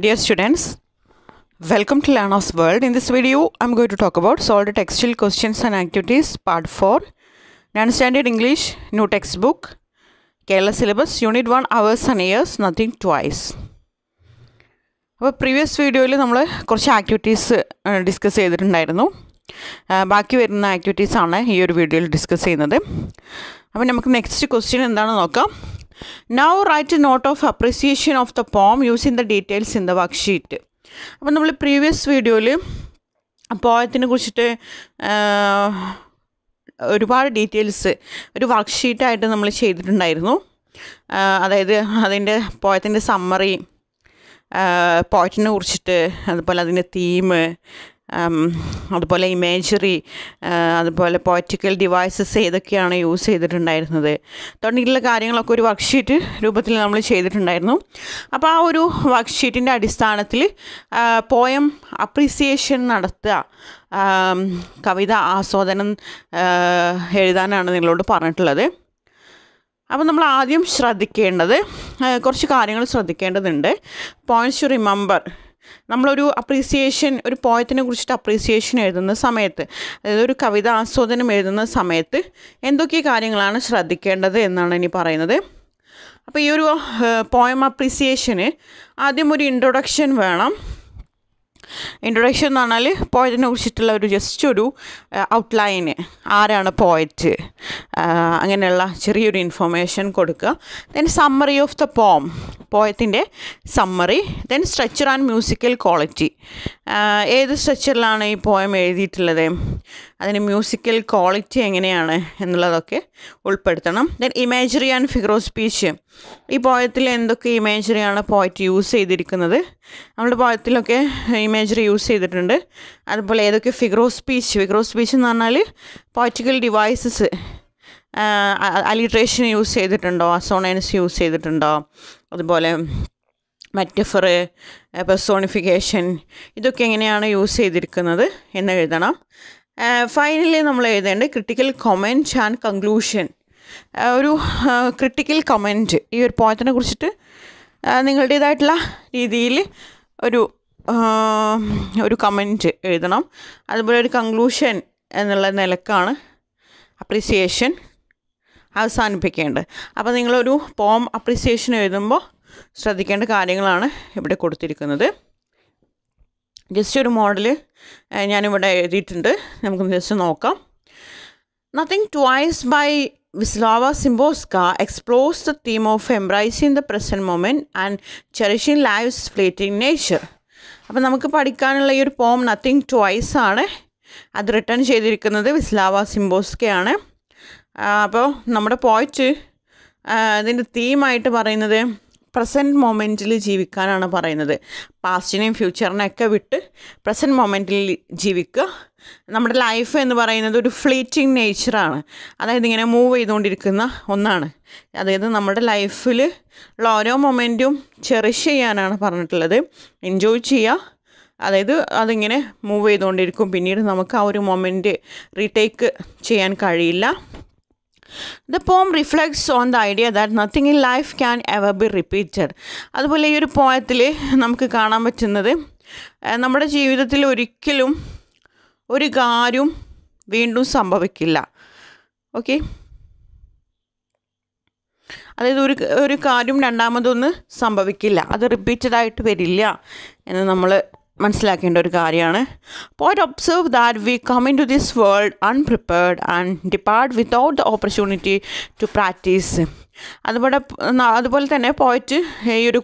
Dear students, welcome to Learner's World. In this video, I'm going to talk about solved textual questions and activities part 4. Non-standard English, new textbook, Kerala syllabus, unit 1, hours and years, nothing twice. In the അപ്പോൾ previous വീഡിയോയിൽ നമ്മൾ കുറച്ച് activities discuss ചെയ്തിട്ടുണ്ടായിരുന്നു ബാക്കി വരുന്ന ആക്ടിവിറ്റീസാണ് activities ഒരു വീഡിയോയിൽ discuss ചെയ്യുന്നത് അപ്പോൾ നമുക്ക് next question next question. Now right note of appreciation of the poem using the details in the work sheet നമ്മൾ പ്രീവിയസ് വീഡിയോയിൽ പോയത്തിനെ കുറിച്ചിട്ട് ഒരുപാട് ഡീറ്റെയിൽസ് ഒരു വർക്ക് ഷീറ്റായിട്ട് നമ്മൾ ചെയ്തിട്ടുണ്ടായിരുന്നു അതായത് അതിൻ്റെ പോയത്തിൻ്റെ സമ്മറി പോയറ്റിനെ കുറിച്ചിട്ട് അതുപോലെ അതിൻ്റെ തീം അതുപോലെ ഇമേജറി അതുപോലെ പോറ്റിക്കൽ ഡിവൈസസ് ഏതൊക്കെയാണ് യൂസ് ചെയ്തിട്ടുണ്ടായിരുന്നത് തുടങ്ങിയിട്ടുള്ള കാര്യങ്ങളൊക്കെ ഒരു വർക്ക്ഷീറ്റ് രൂപത്തിൽ നമ്മൾ ചെയ്തിട്ടുണ്ടായിരുന്നു അപ്പോൾ ആ ഒരു വർക്ക്ഷീറ്റിൻ്റെ അടിസ്ഥാനത്തിൽ പോയം അപ്രീസിയേഷൻ നടത്തുക കവിത ആസ്വാദനം എഴുതാനാണ് നിങ്ങളോട് പറഞ്ഞിട്ടുള്ളത് അപ്പോൾ നമ്മൾ ആദ്യം ശ്രദ്ധിക്കേണ്ടത് കുറച്ച് കാര്യങ്ങൾ ശ്രദ്ധിക്കേണ്ടതുണ്ട് പോയിൻറ്റ്സ് ടു റിമെമ്പർ നമ്മളൊരു അപ്രീസിയേഷൻ ഒരു പോയത്തിനെ കുറിച്ചിട്ട് അപ്രീസിയേഷൻ എഴുതുന്ന സമയത്ത് അതായത് ഒരു കവിത ആസ്വാദനം എഴുതുന്ന സമയത്ത് എന്തൊക്കെ കാര്യങ്ങളാണ് ശ്രദ്ധിക്കേണ്ടത് എന്നാണ് ഇനി പറയുന്നത് അപ്പോൾ ഈ ഒരു പോയം അപ്രീസിയേഷന് ആദ്യം ഒരു ഇൻട്രൊഡക്ഷൻ വേണം ഇൻട്രൊഡക്ഷൻ എന്ന് പറഞ്ഞാൽ പോയറ്റിനെ കുറിച്ചിട്ടുള്ള ഒരു ജസ്റ്റ് ഒരു ഔട്ട്ലൈൻ ആരാണ് പോയറ്റ് അങ്ങനെയുള്ള ചെറിയൊരു ഇൻഫർമേഷൻ കൊടുക്കുക then summary of the poem പോയത്തിൻ്റെ summary then structure and musical quality ഏത് സ്ട്രക്ചറിലാണ് ഈ പോയം എഴുതിയിട്ടുള്ളത് അതിന് മ്യൂസിക്കൽ ക്വാളിറ്റി എങ്ങനെയാണ് എന്നുള്ളതൊക്കെ ഉൾപ്പെടുത്തണം then imagery and figure of speech ഈ പോയത്തിൽ എന്തൊക്കെ ഇമേജറിയാണ് പോയറ്റ് യൂസ് ചെയ്തിരിക്കുന്നത് നമ്മുടെ പോയത്തിലൊക്കെ ഇമേജറി യൂസ് ചെയ്തിട്ടുണ്ട് അതുപോലെ ഏതൊക്കെ ഫിഗറോ സ്പീച്ച് ഫിഗറോ സ്പീച്ച് എന്ന് പറഞ്ഞാൽ പോയറ്റിക്കൽ ഡിവൈസസ് അലിട്രേഷൻ യൂസ് ചെയ്തിട്ടുണ്ടോ അസോണൻസ് യൂസ് ചെയ്തിട്ടുണ്ടോ അതുപോലെ മെറ്റഫർ പെർസോണിഫിക്കേഷൻ ഇതൊക്കെ എങ്ങനെയാണ് യൂസ് ചെയ്തിരിക്കുന്നത് എന്ന് എഴുതണം ഫൈനലി നമ്മൾ എഴുതേണ്ടത് ക്രിട്ടിക്കൽ കൊമൻറ്റ് ആൻഡ് കൺക്ലൂഷൻ ഒരു ക്രിട്ടിക്കൽ കമൻറ്റ് ഈ ഒരു പോയിൻറ്റിനെ കുറിച്ചിട്ട് നിങ്ങളുടേതായിട്ടുള്ള രീതിയിൽ ഒരു ഒരു കമൻറ്റ് എഴുതണം അതുപോലെ ഒരു കൺക്ലൂഷൻ എന്നുള്ള നിലക്കാണ് അപ്രിസിയേഷൻ അവസാനിപ്പിക്കേണ്ടത് അപ്പോൾ നിങ്ങളൊരു പോം അപ്രിസിയേഷൻ എഴുതുമ്പോൾ ശ്രദ്ധിക്കേണ്ട കാര്യങ്ങളാണ് ഇവിടെ കൊടുത്തിരിക്കുന്നത് ജസ്റ്റ് ഒരു മോഡൽ ഞാനിവിടെ എഴുതിയിട്ടുണ്ട് നമുക്ക് ജസ്റ്റ് നോക്കാം nothing twice by Vislava Simborska explores the theme of embracing the present moment and cherishing life's fleeting nature അപ്പം നമുക്ക് പഠിക്കാനുള്ള ഈ ഒരു പോം നത്തിങ് ട്വൈസ് ആണ് അത് റിട്ടേൺ ചെയ്തിരിക്കുന്നത് വിസ്ലാവ സിംബോസ്കയാണ് അപ്പോൾ നമ്മുടെ പോയിറ്റ് അതിൻ്റെ തീമായിട്ട് പറയുന്നത് പ്രസൻറ്റ് മൊമെൻറ്റിൽ ജീവിക്കാനാണ് പറയുന്നത് പാസ്റ്റിനെയും ഫ്യൂച്ചറിനെയൊക്കെ വിട്ട് പ്രസൻറ്റ് മൊമെൻറ്റിൽ ജീവിക്കുക നമ്മുടെ ലൈഫ് എന്ന് പറയുന്നത് ഒരു ഫ്ലീറ്റിംഗ് നേച്ചറാണ് അതായത് ഇങ്ങനെ മൂവ് ചെയ്തുകൊണ്ടിരിക്കുന്ന ഒന്നാണ് അതായത് നമ്മുടെ ലൈഫിൽ ഉള്ള ഓരോ മൊമെൻറ്റും ചെറിഷ് ചെയ്യാനാണ് പറഞ്ഞിട്ടുള്ളത് എൻജോയ് ചെയ്യുക അതായത് അതിങ്ങനെ മൂവ് ചെയ്തുകൊണ്ടിരിക്കും പിന്നീട് നമുക്ക് ആ ഒരു മൊമെൻറ്റ് റീടേക്ക് ചെയ്യാൻ കഴിയില്ല the poem reflects on the idea that nothing in life can ever be repeated അതുപോലെ ഈ ഒരു പോയത്തിൽ നമുക്ക് കാണാൻ പറ്റുന്നത് നമ്മുടെ ജീവിതത്തിൽ ഒരിക്കലും ഒരു കാര്യം വീണ്ടും സംഭവിക്കില്ല ഓക്കെ അതായത് ഒരു ഒരു കാര്യം രണ്ടാമതൊന്ന് സംഭവിക്കില്ല അത് റിപ്പീറ്റഡായിട്ട് വരില്ല എന്ന് നമ്മൾ മനസ്സിലാക്കേണ്ട ഒരു കാര്യമാണ് poet observe that we come into this world unprepared and depart without the opportunity to practice അതുപോലെ അതുപോലെ തന്നെ പോയറ്റ് ഈ ഒരു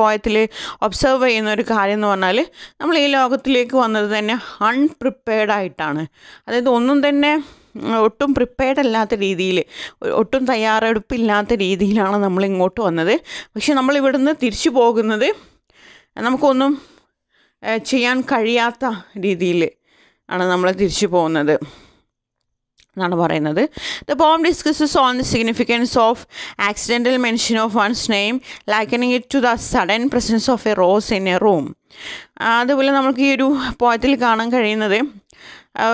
പോയത്തിൽ ഒബ്സർവ് ചെയ്യുന്ന ഒരു കാര്യം എന്ന് പറഞ്ഞാൽ നമ്മൾ ഈ ലോകത്തിലേക്ക് വന്നത് തന്നെ അൺപ്രിപ്പയർഡ് ആയിട്ടാണ് അതായത് ഒന്നും തന്നെ ഒട്ടും പ്രിപ്പയർഡ് അല്ലാത്ത രീതിയിൽ ഒട്ടും തയ്യാറെടുപ്പില്ലാത്ത രീതിയിലാണ് നമ്മൾ ഇങ്ങോട്ട് വന്നത് പക്ഷെ നമ്മൾ ഇവിടുന്ന് തിരിച്ചു പോകുന്നത് നമുക്കൊന്നും ചെയ്യാൻ കഴിയാത്ത രീതിയിൽ ആണ് നമ്മൾ തിരിച്ചു പോകുന്നത് എന്നാണ് പറയുന്നത് the poem discusses on the significance of accidental mention of one's name likening it to the sudden presence of a rose in a room അതുപോലെ നമുക്ക് ഈ ഒരു പോയത്തിൽ കാണാൻ കഴിയുന്നത്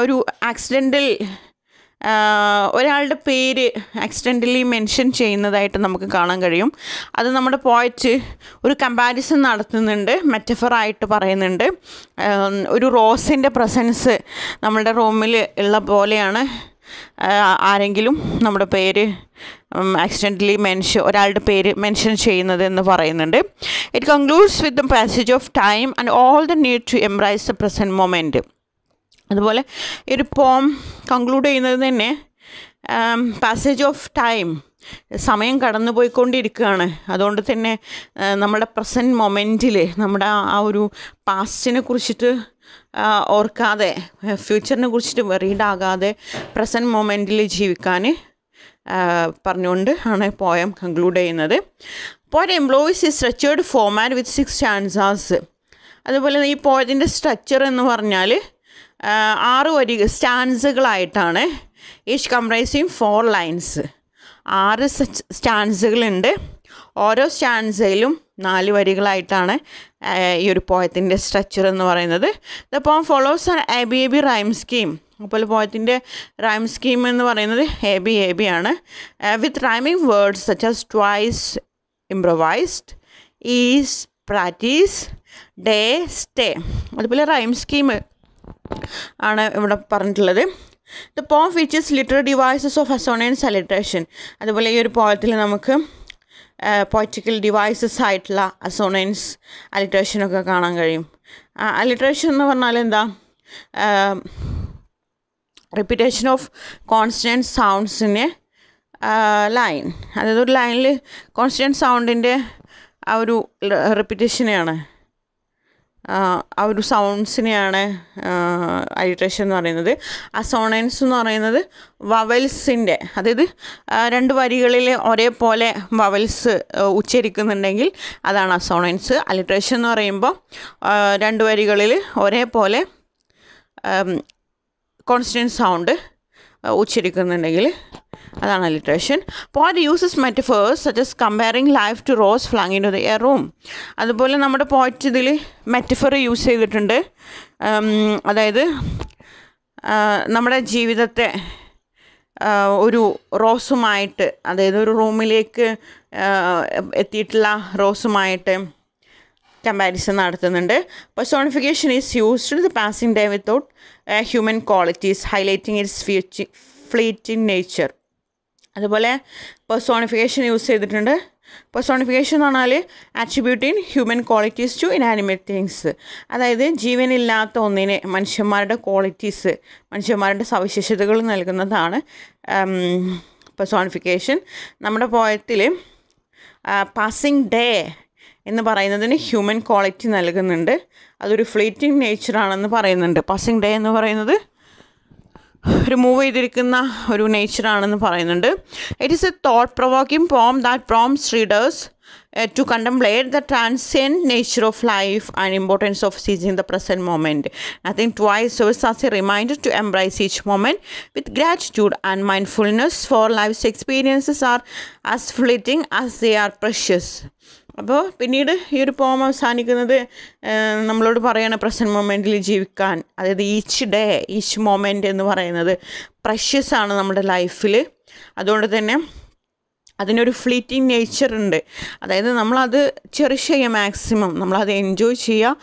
ഒരു ആക്സിഡൻ്റൽ ഒരാളുടെ പേര് ആക്സിഡൻ്റലി മെൻഷൻ ചെയ്യുന്നതായിട്ട് നമുക്ക് കാണാൻ കഴിയും അത് നമ്മുടെ പോയറ്റ് ഒരു കമ്പാരിസൺ നടത്തുന്നുണ്ട് മെറ്റഫറായിട്ട് പറയുന്നുണ്ട് ഒരു റോസിൻ്റെ പ്രസൻസ് നമ്മുടെ റൂമിൽ ഉള്ള പോലെയാണ് ആരെങ്കിലും നമ്മുടെ പേര് ആക്സിഡൻ്റലി മെൻഷൻ ഒരാളുടെ പേര് മെൻഷൻ ചെയ്യുന്നത് എന്ന് പറയുന്നുണ്ട് it concludes with the passage of time and all the need to embrace the present moment Um, uh, അതുപോലെ ഈ ഒരു പോം കൺക്ലൂഡ് ചെയ്യുന്നത് തന്നെ പാസേജ് ഓഫ് ടൈം സമയം കടന്നു പോയിക്കൊണ്ടിരിക്കുകയാണ് അതുകൊണ്ട് തന്നെ നമ്മുടെ പ്രസൻറ്റ് മൊമെൻറ്റിൽ നമ്മുടെ ആ ഒരു പാസ്റ്റിനെ കുറിച്ചിട്ട് ഓർക്കാതെ ഫ്യൂച്ചറിനെ കുറിച്ചിട്ട് വെറീഡാകാതെ പ്രസൻറ്റ് മൊമെൻറ്റിൽ ജീവിക്കാൻ പറഞ്ഞുകൊണ്ട് ആണ് പോയം കൺക്ലൂഡ് ചെയ്യുന്നത് പോയ എംപ്ലോയീസ് ഈ structured format with six stanzas അതുപോലെ ഈ പോയതിൻ്റെ സ്ട്രക്ചർ എന്ന് പറഞ്ഞാൽ ആറ് വരി സ്റ്റാൻസുകളായിട്ടാണ് ഈച്ച് കംപ്രൈസിങ് ഫോർ ലൈൻസ് ആറ് സ്റ്റാൻസുകളുണ്ട് ഓരോ സ്റ്റാൻസയിലും നാല് വരികളായിട്ടാണ് ഈ ഒരു പോയത്തിൻ്റെ സ്ട്രക്ചർ എന്ന് പറയുന്നത് the poem follows an A B A B rhyme scheme അപ്പോൾ പോയത്തിൻ്റെ റൈം സ്കീം എന്ന് പറയുന്നത് എ ബി എ ബി ആണ് with rhyming words such as twice improvised is practice day stay അതുപോലെ റൈം സ്കീം ആണ് ഇവിടെ പറഞ്ഞിട്ടുള്ളത് the poem features literal devices of assonance alliteration അതുപോലെ ഈ ഒരു പോയത്തിൽ നമുക്ക് പൊയറ്റിക്കൽ ഡിവൈസസ് ആയിട്ടുള്ള അസോണൻസ് അലിട്രേഷനൊക്കെ കാണാൻ കഴിയും അലിട്രേഷൻ എന്ന് പറഞ്ഞാൽ എന്താ റിപ്പിറ്റേഷൻ ഓഫ് കോൺസ്റ്റൻറ്റ് സൗണ്ട്സിനെ ലൈൻ അതായത് ഒരു ലൈനിൽ കോൺസ്റ്റൻറ്റ് സൗണ്ടിൻ്റെ ആ ഒരു റിപ്പിറ്റേഷനെയാണ് ആ ഒരു സൗണ്ട്സിനെയാണ് അയിട്രേഷൻ എന്ന് പറയുന്നത് ആ സോണൻസ് എന്ന് പറയുന്നത് വവൽസിൻ്റെ അതായത് രണ്ട് വരികളിൽ ഒരേപോലെ വവൽസ് ഉച്ചരിക്കുന്നുണ്ടെങ്കിൽ അതാണ് അസോണൻസ് അലിട്രേഷൻ എന്ന് പറയുമ്പോൾ രണ്ട് വരികളിൽ ഒരേപോലെ കോൺസ്റ്റൻറ്റ് സൗണ്ട് ഉച്ചരിക്കുന്നുണ്ടെങ്കിൽ അതാണ് alliteration poet uses metaphors as comparing life to rose flung into the air room അതുപോലെ നമ്മുടെ പോയറ്റ് ഇതിൽ മെറ്റഫർ യൂസ് ചെയ്തിട്ടുണ്ട് അതായത് നമ്മുടെ ജീവിതത്തെ ഒരു റോസുമായിട്ട് അതായത് ഒരു റൂമിലേക്ക് എത്തിയിട്ടുള്ള റോസുമായിട്ട് കമ്പാരിസൺ നടത്തുന്നുണ്ട് personification is used the passing day without human qualities highlighting its fleeting nature അതുപോലെ പെർസോണിഫിക്കേഷൻ യൂസ് ചെയ്തിട്ടുണ്ട് പെർസോണിഫിക്കേഷൻ എന്ന് പറഞ്ഞാൽ attributing human qualities to inanimate things അതായത് ജീവനില്ലാത്ത ഒന്നിനെ മനുഷ്യന്മാരുടെ ക്വാളിറ്റീസ് മനുഷ്യന്മാരുടെ സവിശേഷതകൾ നൽകുന്നതാണ് പെർസോണിഫിക്കേഷൻ നമ്മുടെ പോയത്തിൽ പാസിംഗ് ഡേ എന്ന് പറയുന്നതിന് ഹ്യൂമൻ ക്വാളിറ്റി നൽകുന്നുണ്ട് അതൊരു ഫ്ലീറ്റിംഗ് നേച്ചറാണെന്ന് പറയുന്നുണ്ട് പാസിംഗ് ഡേ എന്ന് പറയുന്നത് റിമൂവ് ചെയ്തിരിക്കുന്ന ഒരു നേച്ചറാണെന്ന് പറയുന്നുണ്ട് it is a thought provoking poem that prompts readers uh, to contemplate the transient nature of life and importance of seizing the present moment. I think twice so as a reminded to embrace each moment with gratitude and mindfulness for life's experiences are as fleeting as they are precious. അപ്പോൾ പിന്നീട് ഈ ഒരു പോം അവസാനിക്കുന്നത് നമ്മളോട് പറയാണ് present മൊമെൻറ്റിൽ ജീവിക്കാൻ അതായത് ഈച്ച് ഡേ ഈച്ച് മൊമെൻ്റ് എന്ന് പറയുന്നത് പ്രഷ്യസാണ് നമ്മുടെ ലൈഫിൽ അതുകൊണ്ട് തന്നെ അതിനൊരു ഫ്ലീറ്റിംഗ് നേച്ചർ ഉണ്ട് അതായത് നമ്മളത് ചെറിഷ് ചെയ്യുക മാക്സിമം നമ്മളത് എൻജോയ് ചെയ്യുക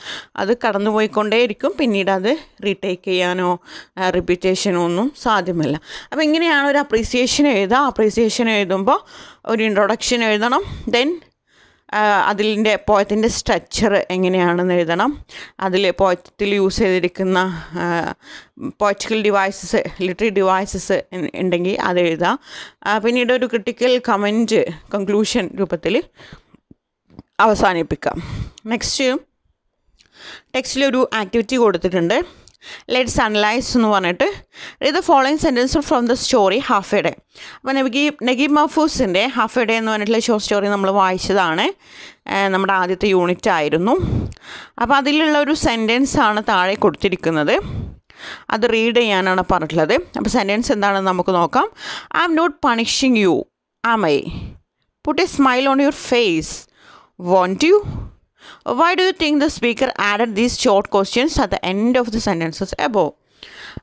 അത് കടന്നു പോയിക്കൊണ്ടേയിരിക്കും പിന്നീട് അത് റീടേക്ക് ചെയ്യാനോ റിപ്പീറ്റേഷനോ ഒന്നും സാധ്യമല്ല അപ്പോൾ ഇങ്ങനെയാണ് ഒരു അപ്രീസിയേഷൻ എഴുതുക അപ്രീസിയേഷൻ എഴുതുമ്പോൾ ഒരു ഇൻട്രൊഡക്ഷൻ എഴുതണം ദെൻ അതിൻ്റെ പോയത്തിൻ്റെ സ്ട്രക്ചർ എങ്ങനെയാണെന്ന് എഴുതണം അതിൽ പോയത്തിൽ യൂസ് ചെയ്തിരിക്കുന്ന പോയറ്റിക്കൽ ഡിവൈസസ് ലിറ്ററി ഡിവൈസസ് ഉണ്ടെങ്കിൽ അത് എഴുതാം പിന്നീട് ഒരു ക്രിട്ടിക്കൽ കമൻറ്റ് കൺക്ലൂഷൻ രൂപത്തിൽ അവസാനിപ്പിക്കാം നെക്സ്റ്റ് ടെക്സ്റ്റിലൊരു ആക്ടിവിറ്റി കൊടുത്തിട്ടുണ്ട് ലെറ്റ്സ് അനലൈസ് എന്ന് പറഞ്ഞിട്ട് ഇത് following sentence from the story half a day അപ്പോൾ നബി നഗീബ് മഫൂസിൻ്റെ ഹാഫ് എ ഡേ എന്ന് പറഞ്ഞിട്ടുള്ള ഷോർട്ട് സ്റ്റോറി നമ്മൾ വായിച്ചതാണ് നമ്മുടെ ആദ്യത്തെ യൂണിറ്റ് ആയിരുന്നു അപ്പോൾ അതിലുള്ള ഒരു സെൻറ്റൻസ് ആണ് താഴെ കൊടുത്തിരിക്കുന്നത് അത് റീഡ് ചെയ്യാനാണ് പറഞ്ഞിട്ടുള്ളത് അപ്പോൾ സെൻറ്റൻസ് എന്താണെന്ന് നമുക്ക് നോക്കാം I am not punishing you am I put a smile on your face won't you why do you think the speaker added these short questions at the end of the sentences above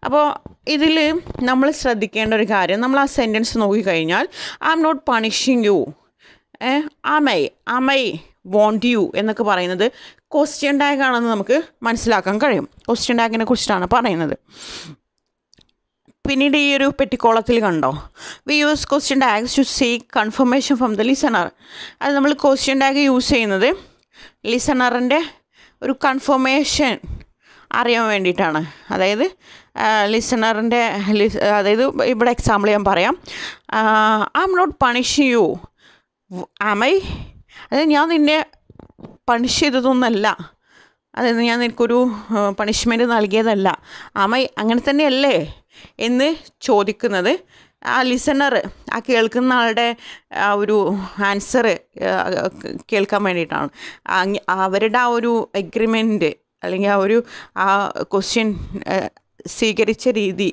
അപ്പോൾ ഇതിൽ നമ്മൾ ശ്രദ്ധിക്കേണ്ട ഒരു കാര്യം നമ്മൾ ആ sentence നോക്കിക്കഴിഞ്ഞാൽ I'm not punishing you am I am I won't you എന്നൊക്കെ പറയുന്നത് ക്വസ്റ്റ്യൻ ടാഗാണെന്ന് നമുക്ക് മനസ്സിലാക്കാൻ കഴിയും ക്വസ്റ്റ്യൻ ടാഗിനെ കുറിച്ചിട്ടാണ് പറയുന്നത് പിന്നീട് ഈ ഒരു പെട്ടിക്കോളത്തിൽ കണ്ടോ we use question tags to see confirmation from the listener അത് നമ്മൾ ക്വസ്റ്റ്യൻ ടാഗ് യൂസ് ചെയ്യുന്നത് ലിസണറിൻ്റെ ഒരു കൺഫർമേഷൻ അറിയാൻ വേണ്ടിയിട്ടാണ് അതായത് ലിസണറിൻ്റെ അതായത് ഇവിടെ എക്സാമ്പിൾ ഞാൻ പറയാം I'm not punish you I അതായത് ഞാൻ നിന്നെ പണിഷ് ചെയ്തതൊന്നല്ല അതായത് ഞാൻ നിനക്കൊരു പണിഷ്മെൻറ്റ് നൽകിയതല്ല ആമൈ അങ്ങനെ തന്നെയല്ലേ എന്ന് ചോദിക്കുന്നത് ആ ലിസണർ ആ കേൾക്കുന്ന ആളുടെ ആ ഒരു ആൻസർ കേൾക്കാൻ വേണ്ടിയിട്ടാണ് അവരുടെ ആ ഒരു എഗ്രിമെൻറ്റ് അല്ലെങ്കിൽ ആ ഒരു ആ ക്വസ്റ്റ്യൻ സ്വീകരിച്ച രീതി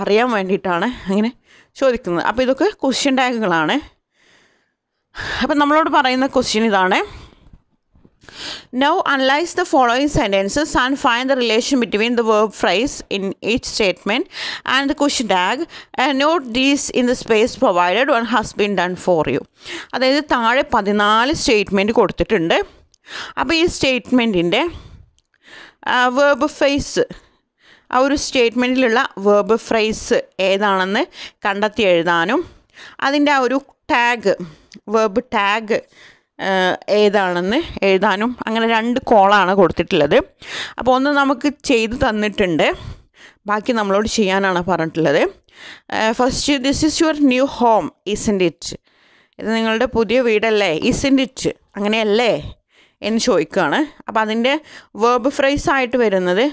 അറിയാൻ വേണ്ടിയിട്ടാണ് അങ്ങനെ ചോദിക്കുന്നത് അപ്പോൾ ഇതൊക്കെ ക്വസ്റ്റ്യൻ ടാഗുകളാണ് അപ്പം നമ്മളോട് പറയുന്ന ക്വസ്റ്റ്യൻ ഇതാണ് Now analyze the following sentences and find the relation between the verb phrase in each statement and the question tag and note these in the space provided one has been done for you. അതായത് താഴെ പതിനാല് statement കൊടുത്തിട്ടുണ്ട് അപ്പോൾ ഈ സ്റ്റേറ്റ്മെൻറ്റിൻ്റെ verb fries ആ ഒരു സ്റ്റേറ്റ്മെൻറ്റിലുള്ള verb fries ഏതാണെന്ന് കണ്ടെത്തി എഴുതാനും അതിൻ്റെ ആ ഒരു ടാഗ് വേർബ് ടാഗ് ഏതാണെന്ന് എഴുതാനും അങ്ങനെ രണ്ട് കോളാണ് കൊടുത്തിട്ടുള്ളത് അപ്പോൾ ഒന്ന് നമുക്ക് ചെയ്ത് തന്നിട്ടുണ്ട് ബാക്കി നമ്മളോട് ചെയ്യാനാണ് പറഞ്ഞിട്ടുള്ളത് first this is your new home ഈസിൻ്റെ ഇറ്റ് ഇത് നിങ്ങളുടെ പുതിയ വീടല്ലേ ഈസിൻ്റെ ഇറ്റ് അങ്ങനെയല്ലേ എന്ന് ചോദിക്കുകയാണ് അപ്പോൾ അതിൻ്റെ വേർബ് ഫ്രൈസ് ആയിട്ട് വരുന്നത്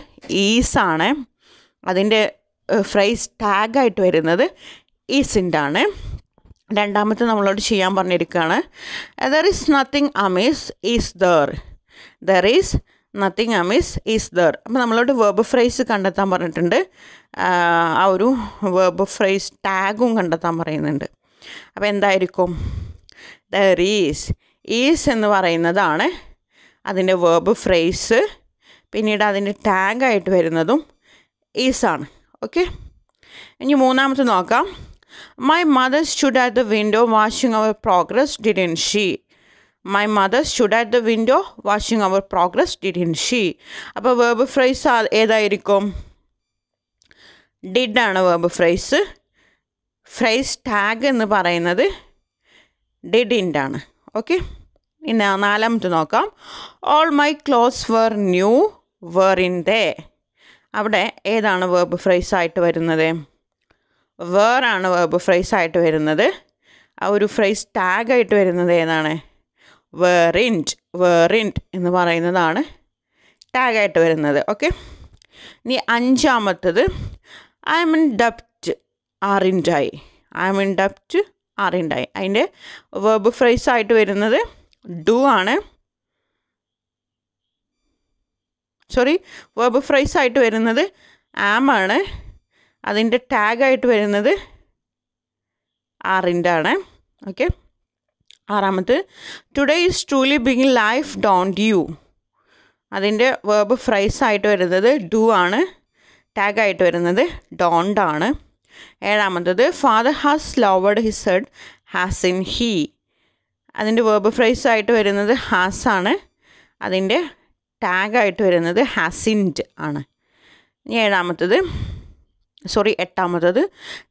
ഈസാണ് അതിൻ്റെ ഫ്രൈസ് ടാഗായിട്ട് വരുന്നത് ഈസിൻ്റാണ് രണ്ടാമത്തെ നമ്മളോട് ചെയ്യാൻ പറഞ്ഞിരിക്കുകയാണ് there is nothing amiss is there there is nothing amiss is there അപ്പോൾ നമ്മളോട് വെർബ് ഫ്രൈസ് കണ്ടെത്താൻ പറഞ്ഞിട്ടുണ്ട് ആ ഒരു വെർബ് ഫ്രൈസ് ടാഗും കണ്ടെത്താൻ പറയുന്നുണ്ട് അപ്പോൾ എന്തായിരിക്കും ദർ ഈസ് ഈസ് എന്ന് പറയുന്നതാണ് അതിൻ്റെ വേർബ് ഫ്രൈസ് പിന്നീട് അതിൻ്റെ ടാഗായിട്ട് വരുന്നതും ഈസാണ് ഓക്കെ ഇനി മൂന്നാമത്തെ നോക്കാം My mother stood at the window watching our progress, didn't she? My mother stood at the window watching our progress didn't she അപ്പോൾ വേബ് ഫ്രൈസ് ഏതായിരിക്കും ഡിഡാണ് വേബ് ഫ്രൈസ് ഫ്രൈസ് ടാഗ് എന്ന് പറയുന്നത് ഡിഡിൻ്റാണ് ഓക്കെ പിന്നെ നാലാമത്തെ നോക്കാം all my clothes were new weren't they അവിടെ ഏതാണ് വേബ് ഫ്രൈസ് ആയിട്ട് വരുന്നത് വേറാണ് വേർബ് ഫ്രൈസ് ആയിട്ട് വരുന്നത് ആ ഒരു ഫ്രൈസ് ടാഗായിട്ട് വരുന്നത് ഏതാണ് വേറിൻറ്റ് വേറിൻറ്റ് എന്ന് പറയുന്നതാണ് ടാഗായിട്ട് വരുന്നത് ഓക്കെ ഇനി അഞ്ചാമത്തത് ഐ മീൻ ഇൻ ഡപ്റ്റ് ആറിൻഡായി ഐ മീൻ ഇൻ ഡപ്റ്റ് ആറിൻഡായി അതിൻ്റെ വേർബ് ഫ്രൈസ് ആയിട്ട് വരുന്നത് ഡു ആണ് സോറി വേർബ് ഫ്രൈസ് ആയിട്ട് വരുന്നത് ആം ആണ് അതിൻ്റെ ടാഗായിട്ട് വരുന്നത് ആറിൻ്റെ ആണ് ഓക്കെ ആറാമത്തെ today is truly being life don't you അതിൻ്റെ വേർബ് ഫ്രൈസ് ആയിട്ട് വരുന്നത് ഡു ആണ് ടാഗായിട്ട് വരുന്നത് ഡോണ്ട് ആണ് ഏഴാമത്തത് father has lowered his head hasn't he അതിൻ്റെ വേർബ് ഫ്രൈസ് ആയിട്ട് വരുന്നത് ഹാസ് ആണ് അതിൻ്റെ ടാഗായിട്ട് വരുന്നത് ഹാസിൻഡ് ആണ് ഇനി ഏഴാമത്തത് സോറി എട്ടാമത്തത്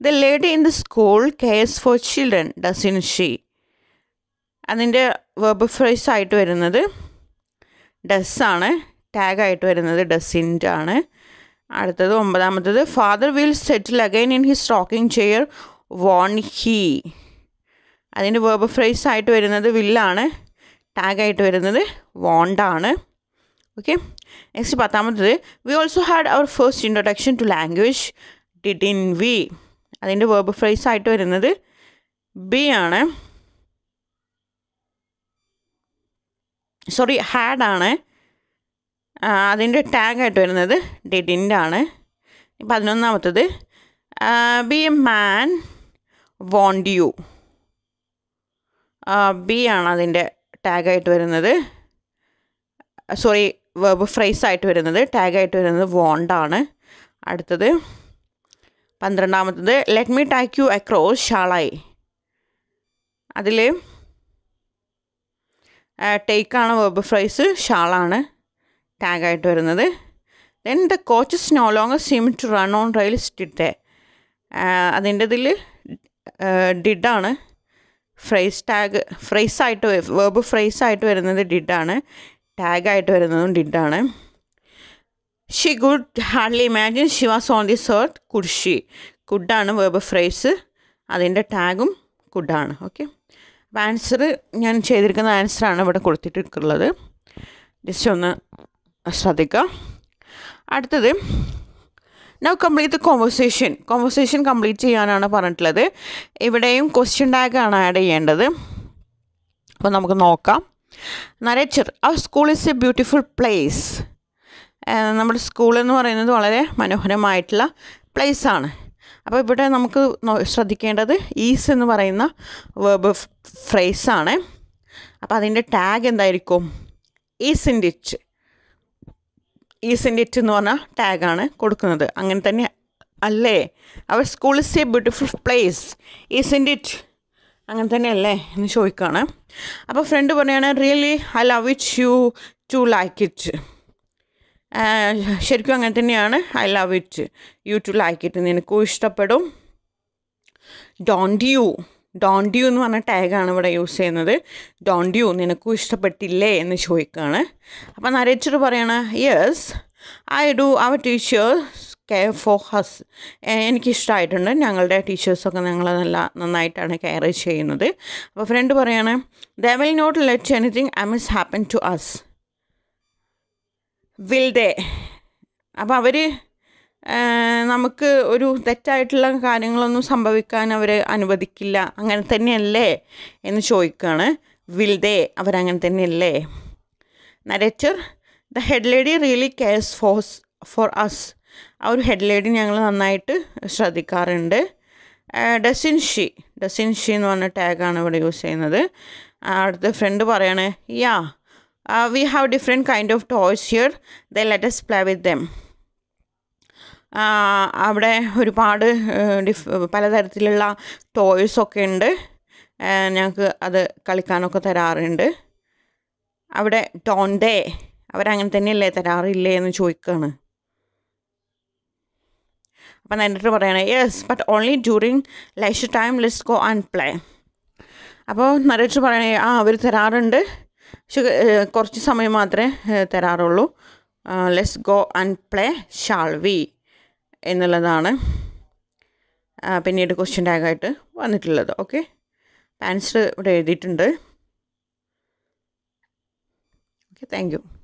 the lady in the school cares for children doesn't she അതിൻ്റെ വെർബ് ഫ്രൈസ് ആയിട്ട് വരുന്നത് ഡസ്സാണ് ടാഗായിട്ട് വരുന്നത് ഡസിൻ്റെ ആണ് അടുത്തത് ഒമ്പതാമത്തത് father will settle again in his rocking chair won't he അതിൻ്റെ വേർബ് ഫ്രൈസ് ആയിട്ട് വരുന്നത് വില്ലാണ് ടാഗായിട്ട് വരുന്നത് വോണ്ടാണ് ഓക്കെ നെക്സ്റ്റ് പത്താമത്തത് we also had our first introduction to language in we അതിൻ്റെ വേർബ് ഫ്രൈസ് ആയിട്ട് വരുന്നത് ബി ആണ് സോറി ഹാഡ് ആണ് അതിൻ്റെ ആയിട്ട് വരുന്നത് ഡിഡിൻ്റെ ആണ് പതിനൊന്നാമത്തത് be a man won't you be ആണ് അതിൻ്റെ ആയിട്ട് വരുന്നത് സോറി വേർബ് ഫ്രൈസ് ആയിട്ട് വരുന്നത് ആയിട്ട് വരുന്നത് വോണ്ടാണ് അടുത്തത് പന്ത്രണ്ടാമത്തത് let me take you across ഷാളായി അതിൽ ടേക്കാണ് വെബ് ഫ്രൈസ് ഷാളാണ് ടാഗായിട്ട് വരുന്നത് then the coaches no long seem to run on rails did അതിൻ്റെ ഇതിൽ ഡിഡാണ് ഫ്രൈസ് ടാഗ് ഫ്രൈസായിട്ട് വെബ് ഫ്രൈസായിട്ട് വരുന്നത് ഡിഡാണ് ടാഗായിട്ട് വരുന്നതും ഡിഡാണ് she could hardly imagine she was on this earth could she കുഡാണ് വേബ് ഫ്രൈസ് അതിൻ്റെ ടാഗും കുഡാണ് ഓക്കെ അപ്പോൾ ആൻസർ ഞാൻ ചെയ്തിരിക്കുന്ന ആൻസറാണ് ഇവിടെ കൊടുത്തിട്ടുള്ളത് ജസ്റ്റ് ഒന്ന് ശ്രദ്ധിക്കുക അടുത്തത് now complete the conversation conversation complete ചെയ്യാനാണ് പറഞ്ഞിട്ടുള്ളത് ഇവിടെയും ക്വസ്റ്റ്യൻ ടാഗാണ് ആഡ് ചെയ്യേണ്ടത് അപ്പോൾ നമുക്ക് നോക്കാം narrator our school is a beautiful place നമ്മുടെ സ്കൂളെന്ന് പറയുന്നത് വളരെ മനോഹരമായിട്ടുള്ള പ്ലേസാണ് അപ്പോൾ ഇവിടെ നമുക്ക് ശ്രദ്ധിക്കേണ്ടത് ഈസ് എന്ന് പറയുന്ന വേബ് ഫ്രേസാണ് അപ്പോൾ അതിൻ്റെ ടാഗ് എന്തായിരിക്കും ഈസ് ഇൻ ഡിറ്റ് എന്ന് പറഞ്ഞ ടാഗാണ് കൊടുക്കുന്നത് അങ്ങനെ തന്നെ അല്ലേ our school is a beautiful place ഡിറ്റ് അങ്ങനെ തന്നെ അല്ലേ എന്ന് ചോദിക്കുകയാണ് അപ്പോൾ ഫ്രണ്ട് പറയുകയാണ് really I love it you too like it ശരിക്കും അങ്ങനെ തന്നെയാണ് I love it you too like it നിനക്കും ഇഷ്ടപ്പെടും ഡോണ്ട് യു ഡോണ്ട് യു എന്ന് പറഞ്ഞ ടാഗാണ് ഇവിടെ യൂസ് ചെയ്യുന്നത് ഡോണ്ട് യു നിനക്കും ഇഷ്ടപ്പെട്ടില്ലേ എന്ന് ചോദിക്കുകയാണ് അപ്പം നരേച്ചർ പറയണ yes I do our teachers care for us എനിക്കിഷ്ടമായിട്ടുണ്ട് ഞങ്ങളുടെ ടീച്ചേഴ്സൊക്കെ ഞങ്ങളെ നല്ല നന്നായിട്ടാണ് കെയർ ചെയ്യുന്നത് അപ്പോൾ ഫ്രണ്ട് പറയാണ് they will not let anything amiss happen to us will they അപ്പോൾ അവർ നമുക്ക് ഒരു തെറ്റായിട്ടുള്ള കാര്യങ്ങളൊന്നും സംഭവിക്കാൻ അവർ അനുവദിക്കില്ല അങ്ങനെ തന്നെയല്ലേ എന്ന് ചോദിക്കുകയാണ് വിൽ ദേ അവരങ്ങനെ തന്നെയല്ലേ narrator the head lady really cares ഫോസ് ഫോർ അസ് ആ ഒരു ഹെഡ് ലേഡി ഞങ്ങൾ നന്നായിട്ട് ശ്രദ്ധിക്കാറുണ്ട് ഡസിൻഷി ഡസിൻഷി എന്ന് പറഞ്ഞ ടാഗാണ് ഇവിടെ യൂസ് ചെയ്യുന്നത് അടുത്ത ഫ്രണ്ട് പറയാണ് യാ uh, we have different kind of toys here then let us play with them uh, അവിടെ ഒരുപാട് ഡിഫ് uh, uh, പലതരത്തിലുള്ള ടോയ്സൊക്കെ ഉണ്ട് ഞങ്ങൾക്ക് അത് കളിക്കാനൊക്കെ തരാറുണ്ട് അവിടെ ടോണ്ടേ അവരങ്ങനെ തന്നെയല്ലേ തരാറില്ലേ എന്ന് ചോദിക്കുകയാണ് അപ്പം എന്നിട്ട് പറയണേ yes but only during lunch time let's go and play അപ്പോൾ നരേറ്റർ പറയണേ ആ അവർ തരാറുണ്ട് ഷുഗർ കുറച്ച് സമയം മാത്രമേ തരാറുള്ളൂ let's go and play shall we എന്നുള്ളതാണ് പിന്നീട് ക്വസ്റ്റ്യൻ ടാഗായിട്ട് വന്നിട്ടുള്ളത് ഓക്കെ ആൻസർ ഇവിടെ എഴുതിയിട്ടുണ്ട് ഓക്കെ താങ്ക് യു